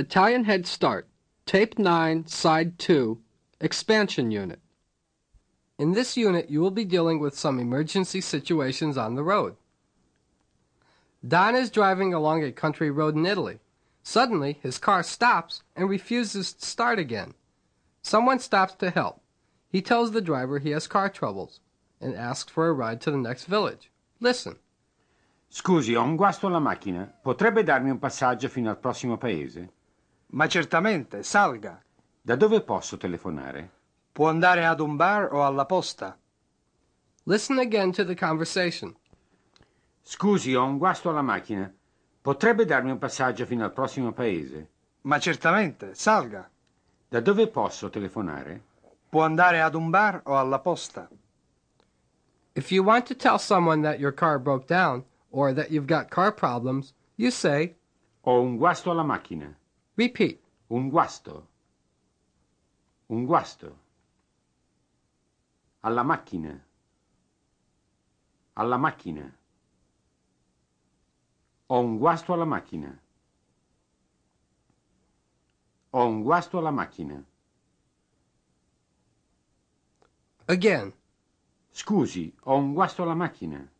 Italian Head Start, Tape 9, Side 2, Expansion Unit. In this unit, you will be dealing with some emergency situations on the road. Don is driving along a country road in Italy. Suddenly, his car stops and refuses to start again. Someone stops to help. He tells the driver he has car troubles and asks for a ride to the next village. Listen. Scusi, ho un guasto alla macchina. Potrebbe darmi un passaggio fino al prossimo paese? Ma certamente, salga. Da dove posso telefonare? Può andare ad un bar o alla posta. Listen again to the conversation. Scusi, ho un guasto alla macchina. Potrebbe darmi un passaggio fino al prossimo paese? Ma certamente, salga. Da dove posso telefonare? Può andare ad un bar o alla posta. If you want to tell someone that your car broke down or that you've got car problems, you say Ho un guasto alla macchina. Pipì, un guasto. Un guasto. Alla macchina. Alla macchina. Ho un guasto alla macchina. Ho un guasto alla macchina. Again. Scusi, ho un guasto alla macchina.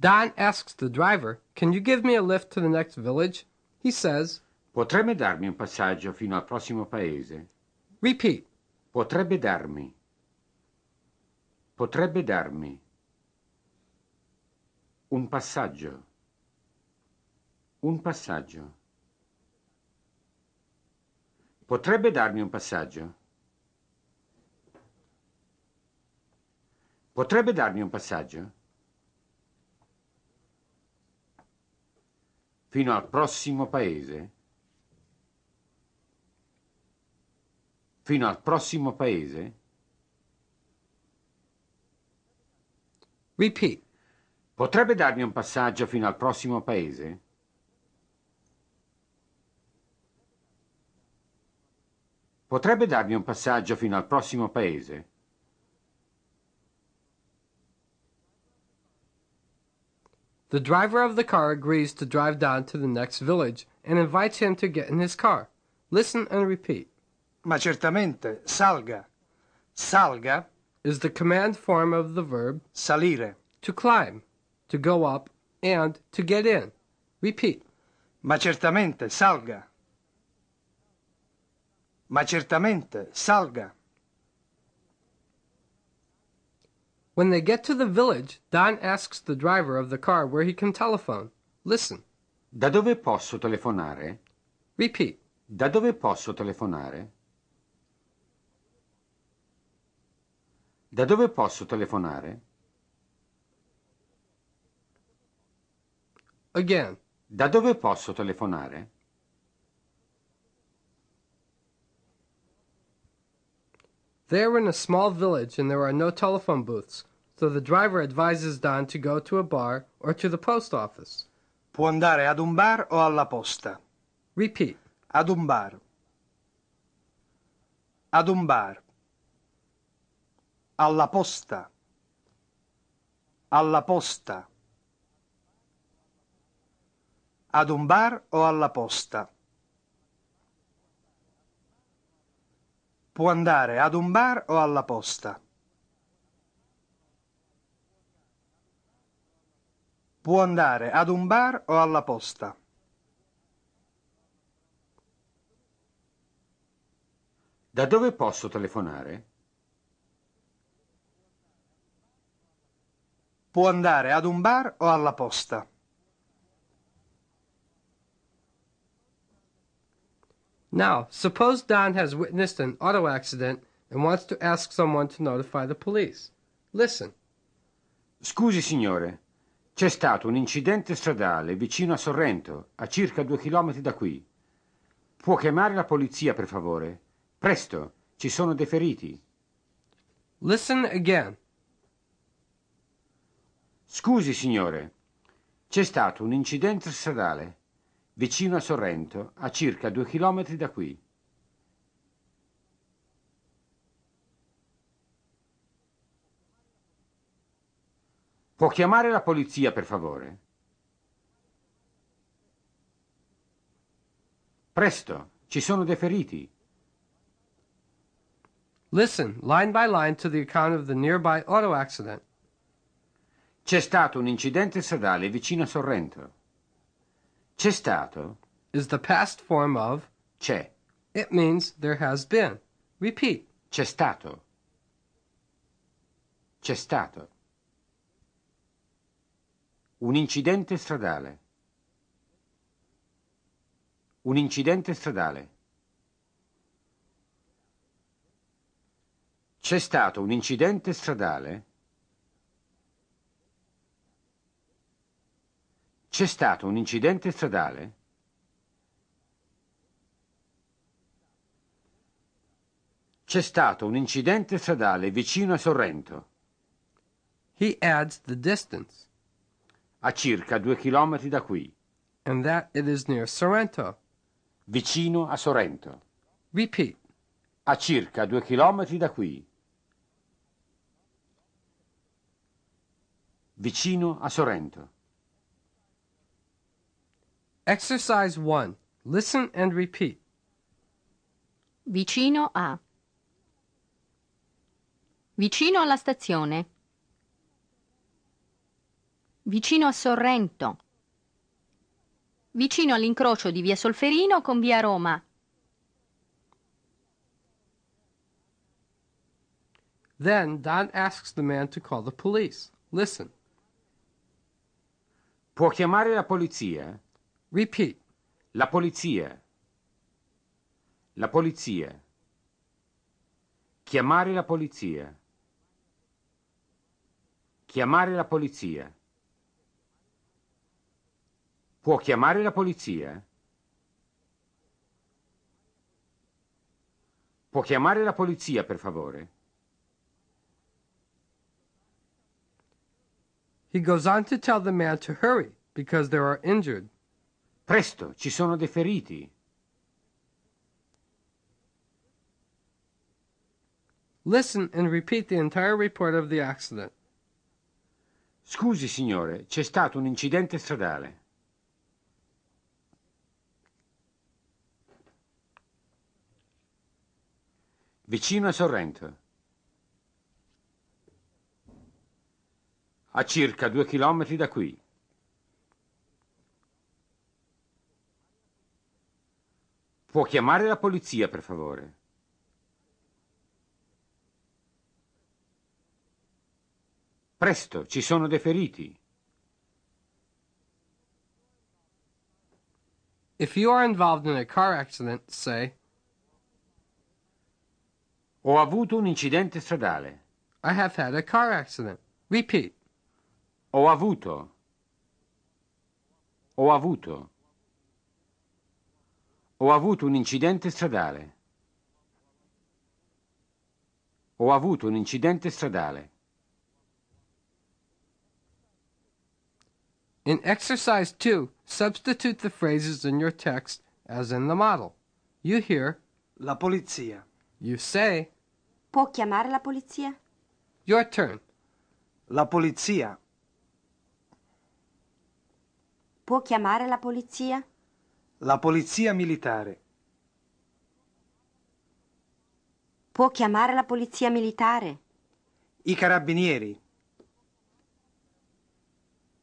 Don asks the driver, "Can you give me a lift to the next village?" He says, "Potrebbe darmi un passaggio fino al prossimo paese?" Repeat. Potrebbe darmi. Potrebbe darmi. Un passaggio. Un passaggio. Potrebbe darmi un passaggio? Potrebbe darmi un passaggio? fino al prossimo paese? Fino al prossimo paese? Repeat. Potrebbe darmi un passaggio fino al prossimo paese? Potrebbe darmi un passaggio fino al prossimo paese? The driver of the car agrees to drive down to the next village and invites him to get in his car. Listen and repeat. Ma certamente, salga. Salga is the command form of the verb salire, to climb, to go up, and to get in. Repeat. Ma certamente, salga. Ma certamente, salga. When they get to the village, Don asks the driver of the car where he can telephone. Listen. Da dove posso telefonare? Repeat. Da dove posso telefonare? Da dove posso telefonare? Again. Da dove posso telefonare? They are in a small village and there are no telephone booths, so the driver advises Don to go to a bar or to the post office. Può andare ad un bar o alla posta. Repeat. Ad un bar. Ad un bar. Alla posta. Alla posta. Ad un bar o alla posta. può andare ad un bar o alla posta. Può andare ad un bar o alla posta. Da dove posso telefonare? Può andare ad un bar o alla posta. Now, suppose Don has witnessed an auto accident and wants to ask someone to notify the police. Listen. Scusi, signore. C'è stato un incidente stradale vicino a Sorrento, a circa due chilometri da qui. Può chiamare la polizia, per favore? Presto, ci sono dei feriti. Listen again. Scusi, signore. C'è stato un incidente stradale vicino a Sorrento, a circa due chilometri da qui. Può chiamare la polizia, per favore? Presto, ci sono dei feriti. Listen, line by line, to the account of the nearby auto accident. C'è stato un incidente stradale vicino a Sorrento. C'è stato is the past form of c'è. It means there has been. Repeat. C'è stato. C'è stato. Un incidente stradale. Un incidente stradale. C'è stato un incidente stradale C'è stato un incidente stradale? C'è stato un incidente stradale vicino a Sorrento. He adds the distance. A circa due chilometri da qui. And that it is near Sorrento. Vicino a Sorrento. Repeat. A circa due chilometri da qui. Vicino a Sorrento. Exercise 1. Listen and repeat. Vicino a. Vicino alla stazione. Vicino a Sorrento. Vicino all'incrocio di via Solferino con via Roma. Then Don asks the man to call the police. Listen. Può chiamare la polizia? Repeat. La polizia. La polizia. Chiamare la polizia. Chiamare la polizia. Può chiamare la polizia? Può chiamare la polizia, per favore? He goes on to tell the man to hurry because there are injured. Presto, ci sono dei feriti. Listen and repeat the entire report of the accident. Scusi, signore, c'è stato un incidente stradale. Vicino a Sorrento. A circa due chilometri da qui. Può chiamare la polizia, per favore. Presto, ci sono dei feriti. If you are involved in a car accident, say Ho avuto un incidente stradale. I have had a car accident. Repeat. Ho avuto. Ho avuto. Ho avuto un incidente stradale. Ho avuto un incidente stradale. In exercise 2, substitute the phrases in your text as in the model. You hear La polizia. You say Può chiamare la polizia? Your turn. La polizia. Può chiamare la polizia? La polizia militare. Può chiamare la polizia militare? I carabinieri.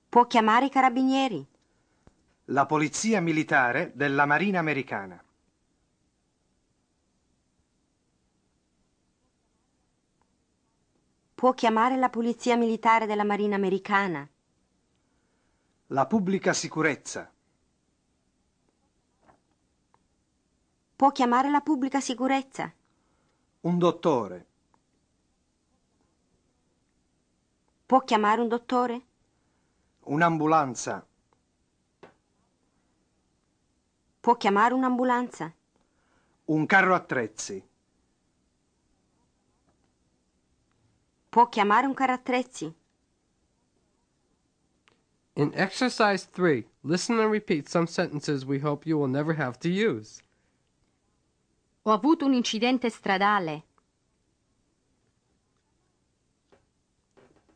Può chiamare i carabinieri? La polizia militare della Marina americana. Può chiamare la polizia militare della Marina americana? La pubblica sicurezza. Può chiamare la pubblica sicurezza. Un dottore. Può chiamare un dottore? Un'ambulanza. Può chiamare un'ambulanza? Un carro attrezzi. Può chiamare un carro attrezzi? In exercise 3, listen and repeat some sentences we hope you will never have to use. Ho avuto un incidente stradale.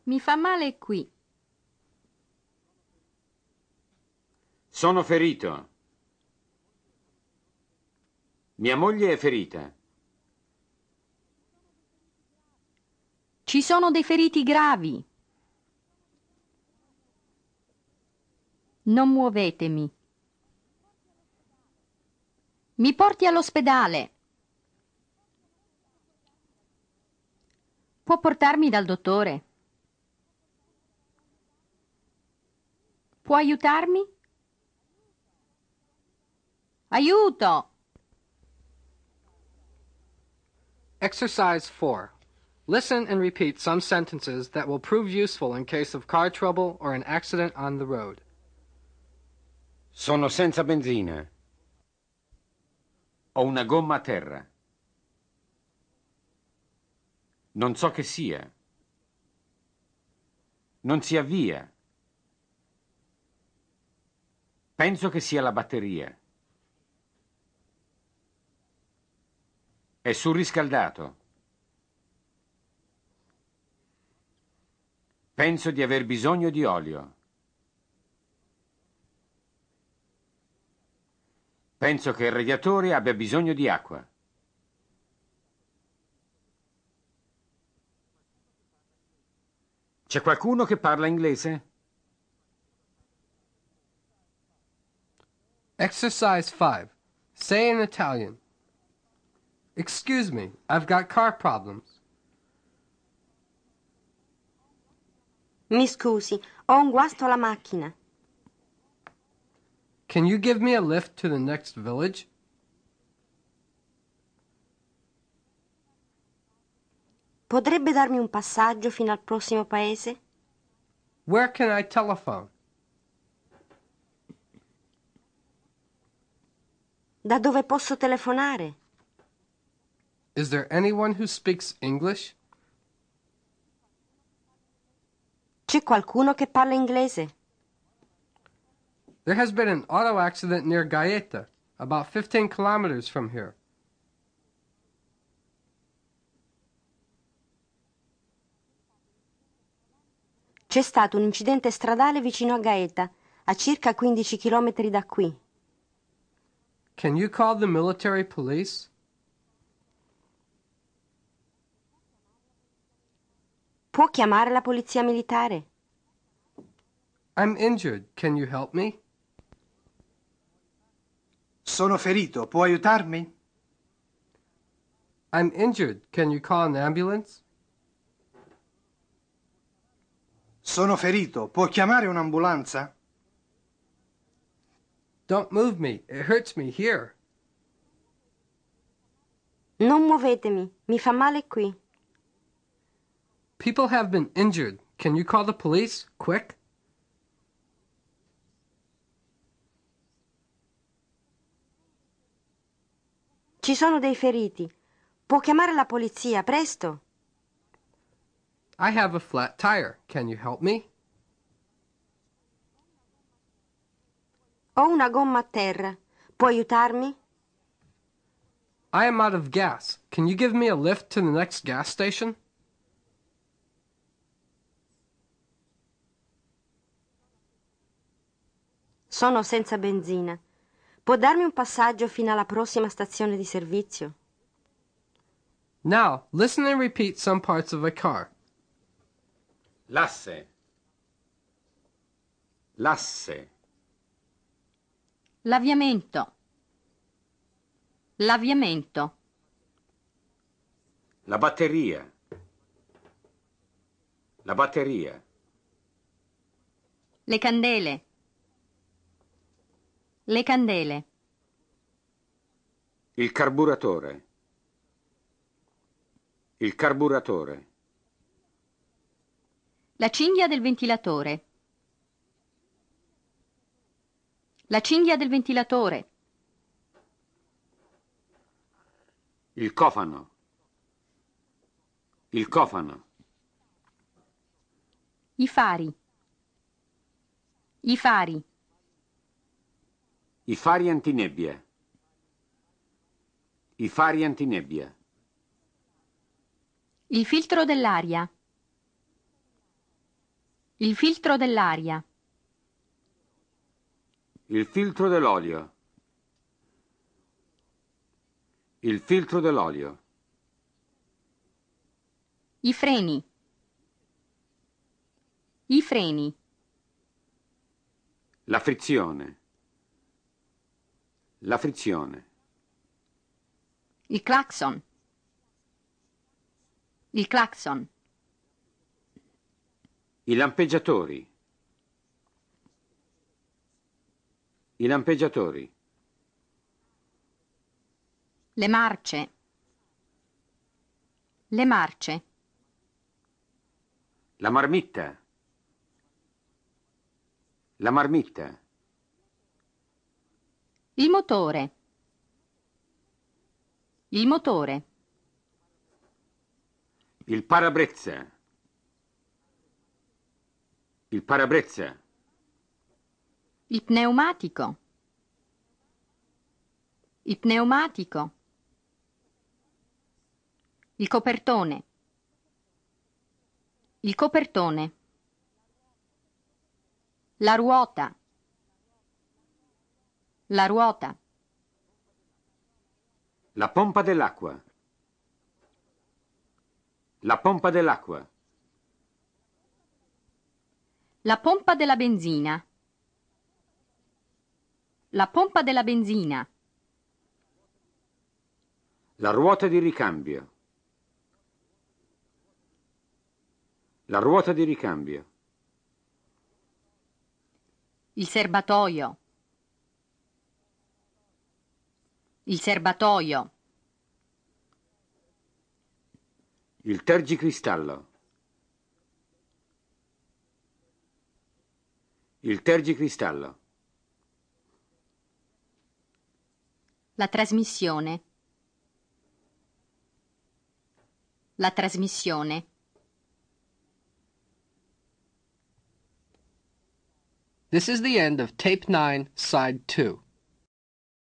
Mi fa male qui. Sono ferito. Mia moglie è ferita. Ci sono dei feriti gravi. Non muovetemi. Mi porti all'ospedale. Può portarmi dal dottore? Può aiutarmi? Aiuto! Exercise 4. Listen and repeat some sentences that will prove useful in case of car trouble or an accident on the road. Sono senza benzina. Ho una gomma a terra. Non so che sia. Non si avvia. Penso che sia la batteria. È surriscaldato. Penso di aver bisogno di olio. Penso che il radiatore abbia bisogno di acqua. C'è qualcuno che parla inglese? Exercise 5. Say in Italian. Excuse me, I've got car problems. Mi scusi, ho un guasto alla macchina. Can you give me a lift to the next village? Potrebbe darmi un passaggio fino al prossimo paese? Where can I telephone? Da dove posso telefonare? Is there anyone who speaks English? C'è qualcuno che parla inglese? There has been an auto accident near Gaeta, about 15 kilometers from here. C'è stato un incidente stradale vicino a Gaeta, a circa 15 km da qui. Can you call the military police? Può chiamare la polizia militare? I'm injured. Can you help me? Sono ferito. Può aiutarmi? I'm injured. Can you call an ambulance? Sono ferito. Può chiamare un'ambulanza? Don't move me. It hurts me here. Non muovetemi. Mi fa male qui. People have been injured. Can you call the police? Quick. Ci sono dei feriti. Può chiamare la polizia, presto. I have a flat tire. Can you help me? Ho una gomma a terra. Puoi aiutarmi? I am out of gas. Can you give me a lift to the next gas station? Sono senza benzina. Può darmi un passaggio fino alla prossima stazione di servizio? Now, listen and repeat some parts of a car. L'asse. L'asse. L'avviamento. L'avviamento. La batteria. La batteria. Le candele. Le candele. Il carburatore. Il carburatore. La cinghia del ventilatore. La cinghia del ventilatore. Il cofano. Il cofano. I fari. I fari. I fari antinebbia. I fari antinebbia. Il filtro dell'aria. Il filtro dell'aria. Il filtro dell'olio. Il filtro dell'olio. I freni. I freni. La frizione. La frizione. Il clacson. Il clacson. I lampeggiatori. I lampeggiatori. Le marce. Le marce. La marmitta. La marmitta. Il motore. Il motore. Il parabrezza. Il parabrezza. Il pneumatico. Il pneumatico. Il copertone. Il copertone. La ruota. La ruota. La pompa dell'acqua. La pompa dell'acqua. La pompa della benzina. La pompa della benzina. La ruota di ricambio. La ruota di ricambio. Il serbatoio. Il serbatoio. Il tergicristallo. Il tergicristallo. La trasmissione. La trasmissione. This is the end of tape 9, side 2.